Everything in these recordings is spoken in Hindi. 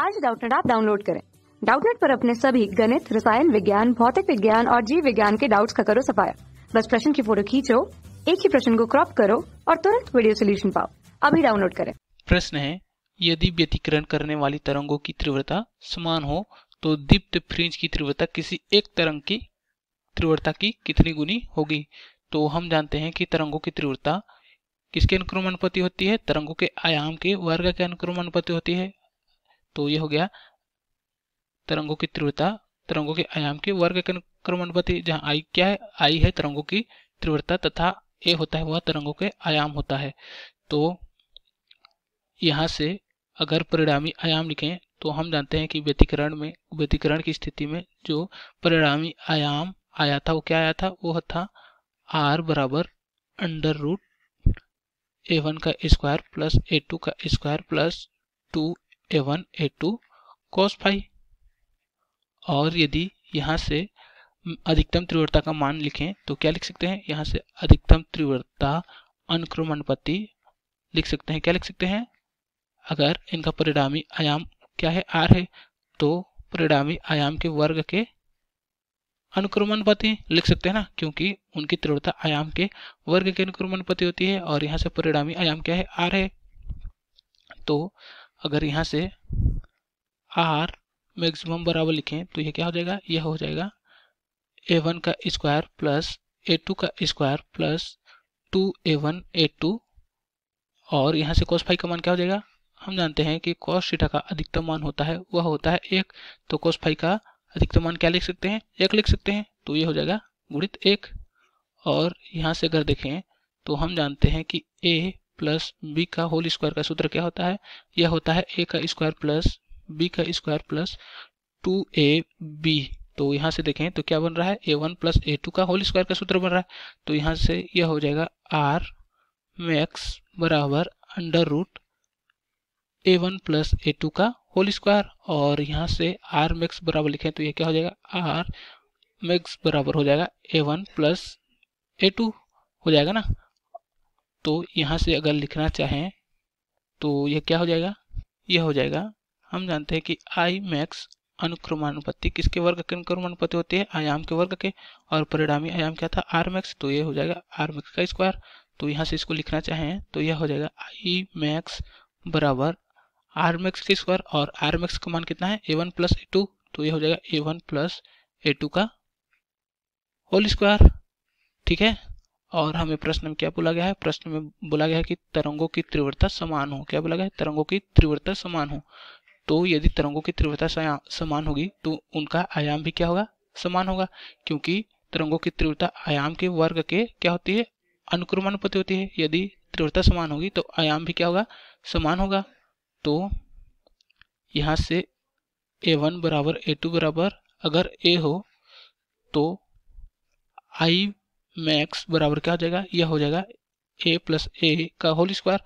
आज डाउटनेट आप डाउनलोड करें डाउटनेट पर अपने सभी गणित रसायन विज्ञान भौतिक विज्ञान और जीव विज्ञान के डाउट्स का करो सफाया बस प्रश्न की फोटो खींचो एक ही प्रश्न को क्रॉप करो और तुरंत वीडियो सोल्यूशन पाओ अभी डाउनलोड करें प्रश्न है यदि व्यतिकरण करने वाली तरंगों की तीव्रता समान हो तो दीप्त फ्रिंज की तीव्रता किसी एक तरंग की तीव्रता की कितनी गुनी होगी तो हम जानते हैं कि तरंगों की तीव्रता किसके अनुक्रम होती है तरंगों के आयाम के वर्ग के अनुक्रम होती है तो ये हो गया तरंगों की तीव्रता तरंगों के आयाम के वर्ग के अनुपाति जहां आई क्या है आई है तरंगों की तीव्रता तथा ए होता है वह तरंगों के आयाम होता है तो यहां से अगर परिणामी आयाम लिखें तो हम जानते हैं कि व्यतिकरण में व्यतिकरण की स्थिति में जो परिणामी आयाम आया था वो क्या आया था वो था आर बराबर अंडर रूट ए वन का स्क्वायर प्लस ए टू का square plus two A one A two cos five और यदि यहाँ से अधिकतम तीव्रता का मान लिखें तो क्या लिख सकते हैं यहाँ से अधिकतम तीव्रता अनुक्रमणपति लिख सकते हैं क्या लिख सकते हैं अगर इनका परिणामी आयाम क्या है आर है तो परिणामी आयाम के वर्ग के अनुक्रमणपति लिख सकते हैं ना क्योंकि उनकी तीव्रता आयाम के वर्ग के अनुक्रमणपति होती है और यहाँ से परिणामी आयाम क्या है आर है तो अगर यहाँ से आर मैक्सिमम बराबर लिखें तो ये क्या हो जाएगा यह हो जाएगा ए वन का स्क्वायर प्लस ए टू का square plus two A one A two और यहाँ से कॉस फाइव का मान क्या हो जाएगा हम जानते हैं कि कॉस सीटा का अधिकतम मान होता है वह होता है एक तो कॉस फाइव का अधिकतम मान क्या लिख सकते हैं एक लिख सकते हैं तो ये हो जाएगा गुणित एक और यहाँ से अगर देखें तो हम जानते हैं कि ए प्लस बी का होल स्क्वायर का सूत्र क्या होता है यह होता है ए का स्क्वायर प्लस बी का square plus two A B तो यहाँ से देखें तो क्या बन रहा है A one plus A two का होल स्क्वायर का सूत्र बन रहा है तो यहाँ से यह हो जाएगा आर मैक्स बराबर under root A one plus A two का होल स्क्वायर और यहाँ से आर मैक्स बराबर लिखें तो यह क्या हो जाएगा आर मैक्स बराबर हो जाएगा A one plus A two हो जाएगा ना तो यहाँ से अगर लिखना चाहें तो यह क्या हो जाएगा यह हो जाएगा हम जानते हैं कि आई मैक्स अनुक्रमानुपत्ति किसके वर्ग के अनुक्रमानुपत्ति होती है आयाम के वर्ग के और परिणामी आयाम क्या था आर मैक्स तो यह हो जाएगा आर मैक्स का स्क्वायर तो यहाँ से इसको लिखना चाहें तो यह हो जाएगा आई मैक्स बराबर आर मैक्स के स्क्वायर और आर मैक्स का मान कितना है A one plus A two तो यह हो जाएगा A one plus A two का होल स्क्वायर ठीक है और हमें प्रश्न में क्या बोला गया है प्रश्न में बोला गया है कि तरंगों की तीव्रता समान हो क्या बोला गया है तरंगों की तीव्रता समान हो तो यदि तरंगों की तीव्रता समान होगी तो उनका आयाम भी क्या होगा समान होगा क्योंकि तरंगों की तीव्रता आयाम के वर्ग के क्या होती है अनुक्रमानुपति होती है यदि तीव्रता समान होगी तो आयाम भी क्या होगा समान होगा तो यहाँ से ए वन बराबर ए टू बराबर अगर ए हो तो आई मैक्स बराबर क्या हो जाएगा यह हो जाएगा ए प्लस ए का होल स्क्वायर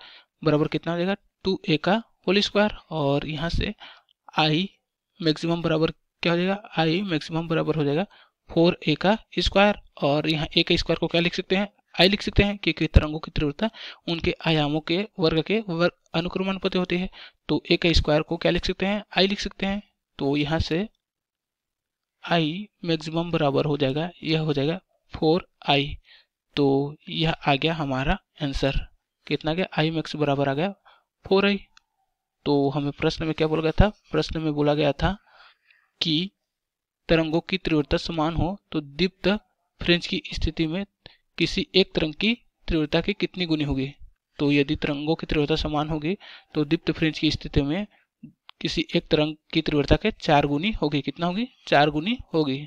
बराबर कितना हो जाएगा टू ए का होल स्क्वायर और यहाँ से आई मैक्सिमम बराबर क्या हो जाएगा आई मैक्सिमम बराबर हो जाएगा फोर ए का स्क्वायर और यहाँ ए का स्क्वायर को क्या लिख सकते हैं आई लिख सकते हैं क्योंकि तरंगों की तीव्रता उनके आयामों के वर्ग के वर्ग अनुक्रमण अनुक्रमानुपति होती है तो ए का स्क्वायर को क्या लिख सकते हैं आई लिख सकते हैं तो यहाँ से आई मैक्सिमम बराबर हो जाएगा यह हो जाएगा फोर आई तो यह आ गया हमारा आंसर कितना गया आई मैक्स बराबर आ गया फोर आई तो हमें प्रश्न में क्या बोला गया था प्रश्न में बोला गया था कि तरंगों की तीव्रता समान हो तो दीप्त फ्रेंच की स्थिति में किसी एक तरंग की तीव्रता की कितनी गुनी होगी तो यदि तरंगों की तीव्रता समान होगी तो दीप्त फ्रेंच की स्थिति में किसी एक तरंग की तीव्रता के चार गुनी होगी कितना होगी चार गुनी होगी